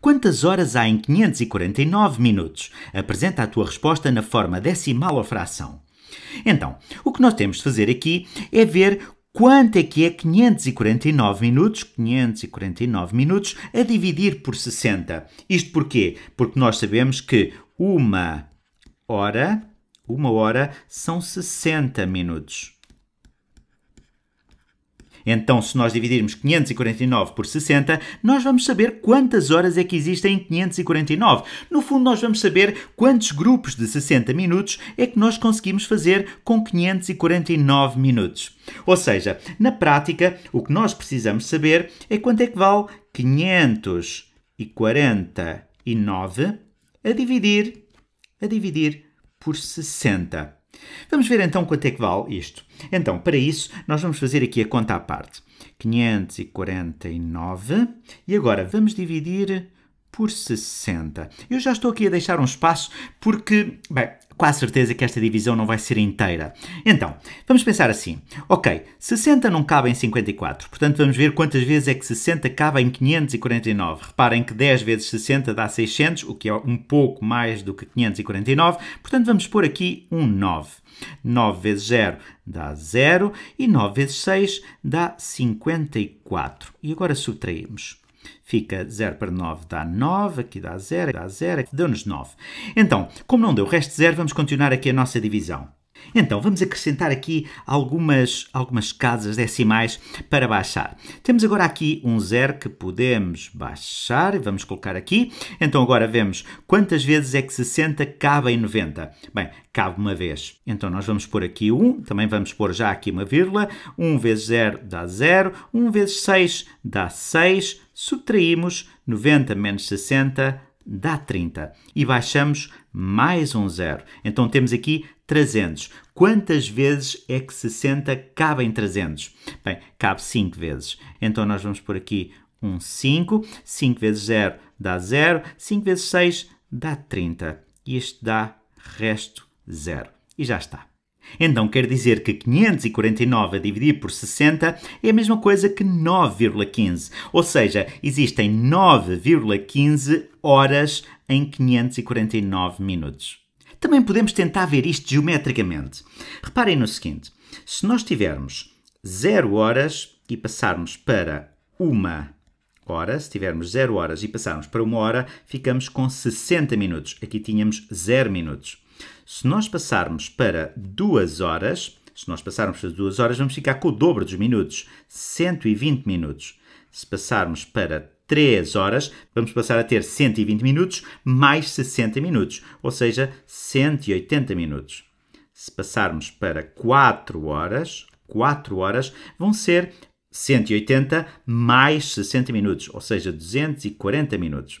Quantas horas há em 549 minutos? Apresenta a tua resposta na forma decimal ou fração. Então, o que nós temos de fazer aqui é ver quanto é que é 549 minutos, 549 minutos a dividir por 60. Isto porquê? Porque nós sabemos que uma hora, uma hora são 60 minutos. Então, se nós dividirmos 549 por 60, nós vamos saber quantas horas é que existem em 549. No fundo, nós vamos saber quantos grupos de 60 minutos é que nós conseguimos fazer com 549 minutos. Ou seja, na prática, o que nós precisamos saber é quanto é que vale 549 a dividir a dividir por 60. Vamos ver então quanto é que vale isto. Então, para isso, nós vamos fazer aqui a conta à parte. 549. E agora, vamos dividir por 60. Eu já estou aqui a deixar um espaço porque, bem, quase certeza que esta divisão não vai ser inteira. Então, vamos pensar assim. Ok, 60 não cabe em 54, portanto vamos ver quantas vezes é que 60 cabe em 549. Reparem que 10 vezes 60 dá 600, o que é um pouco mais do que 549, portanto vamos pôr aqui um 9. 9 vezes 0 dá 0 e 9 vezes 6 dá 54. E agora subtraímos. Fica 0 para 9 dá 9, aqui dá 0, dá 0, deu-nos 9. Então, como não deu o resto de 0, vamos continuar aqui a nossa divisão. Então, vamos acrescentar aqui algumas, algumas casas decimais para baixar. Temos agora aqui um zero que podemos baixar e vamos colocar aqui. Então, agora vemos quantas vezes é que 60 cabe em 90. Bem, cabe uma vez. Então, nós vamos pôr aqui 1, também vamos pôr já aqui uma vírgula. 1 vezes 0 dá 0, 1 vezes 6 dá 6, subtraímos 90 menos 60 dá 30 e baixamos mais um zero. Então temos aqui 300. Quantas vezes é que 60 cabe em 300? Bem, cabe 5 vezes. Então nós vamos por aqui um 5. 5 vezes 0 dá 0. 5 vezes 6 dá 30. E este dá resto zero E já está. Então quer dizer que 549 a dividir por 60 é a mesma coisa que 9,15. Ou seja, existem 9,15 horas em 549 minutos. Também podemos tentar ver isto geometricamente. Reparem no seguinte: se nós tivermos 0 horas e passarmos para 1 hora, se tivermos 0 horas e passarmos para 1 hora, ficamos com 60 minutos. Aqui tínhamos 0 minutos. Se nós passarmos para 2 horas, se nós passarmos para 2 horas, vamos ficar com o dobro dos minutos, 120 minutos. Se passarmos para 3 horas, vamos passar a ter 120 minutos mais 60 minutos, ou seja, 180 minutos. Se passarmos para 4 horas, 4 horas vão ser 180 mais 60 minutos, ou seja, 240 minutos.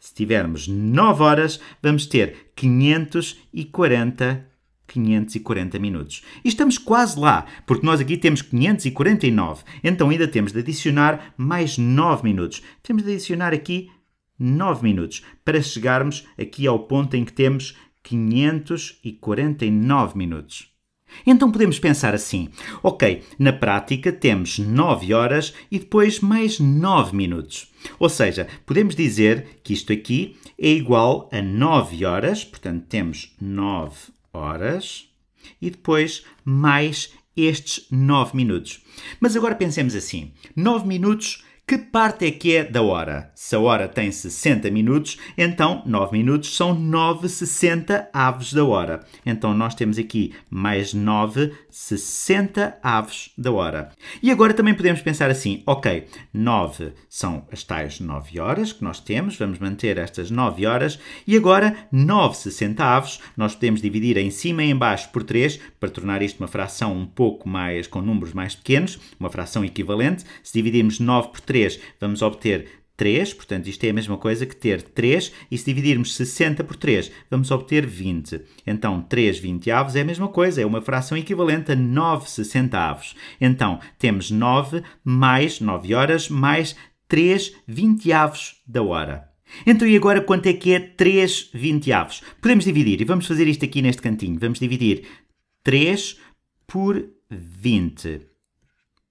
Se tivermos 9 horas, vamos ter 540 540 minutos. E estamos quase lá, porque nós aqui temos 549, então ainda temos de adicionar mais 9 minutos. Temos de adicionar aqui 9 minutos para chegarmos aqui ao ponto em que temos 549 minutos. Então podemos pensar assim: ok, na prática temos 9 horas e depois mais 9 minutos. Ou seja, podemos dizer que isto aqui é igual a 9 horas, portanto temos 9 horas e depois mais estes 9 minutos. Mas agora pensemos assim: 9 minutos que parte é que é da hora? Se a hora tem 60 minutos, então 9 minutos são 9,60 aves da hora. Então nós temos aqui mais 9,60 aves da hora. E agora também podemos pensar assim, ok, 9 são as tais 9 horas que nós temos, vamos manter estas 9 horas, e agora 9,60 aves, nós podemos dividir em cima e em baixo por 3, para tornar isto uma fração um pouco mais, com números mais pequenos, uma fração equivalente. Se dividirmos 9 por 3, 3, vamos obter 3, portanto isto é a mesma coisa que ter 3, e se dividirmos 60 por 3, vamos obter 20. Então 3 vinteavos é a mesma coisa, é uma fração equivalente a 9 sessentaavos. Então temos 9 mais 9 horas mais 3 vinteavos da hora. Então, e agora quanto é que é 3 vinteavos? Podemos dividir, e vamos fazer isto aqui neste cantinho. Vamos dividir 3 por 20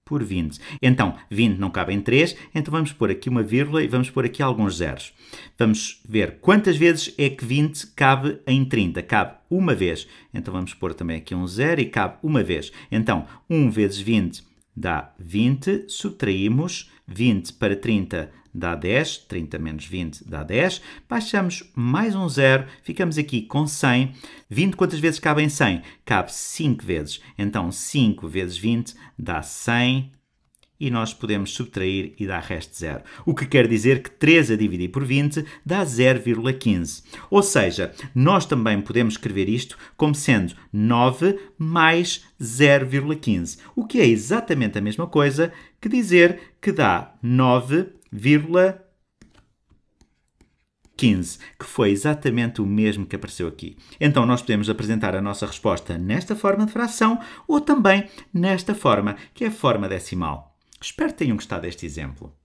por 20. Então, 20 não cabe em 3, então vamos pôr aqui uma vírgula e vamos pôr aqui alguns zeros. Vamos ver quantas vezes é que 20 cabe em 30. Cabe uma vez. Então vamos pôr também aqui um zero e cabe uma vez. Então, 1 vezes 20 dá 20, subtraímos 20 para 30 dá 10, 30 menos 20 dá 10, baixamos mais um zero, ficamos aqui com 100. 20 quantas vezes cabe em 100? Cabe 5 vezes, então 5 vezes 20 dá 100 e nós podemos subtrair e dar resto zero. O que quer dizer que 3 a dividir por 20 dá 0,15. Ou seja, nós também podemos escrever isto como sendo 9 mais 0,15, o que é exatamente a mesma coisa que dizer que dá 9,15. que foi exatamente o mesmo que apareceu aqui. Então, nós podemos apresentar a nossa resposta nesta forma de fração ou também nesta forma, que é a forma decimal. Espero que tenham gostado deste exemplo.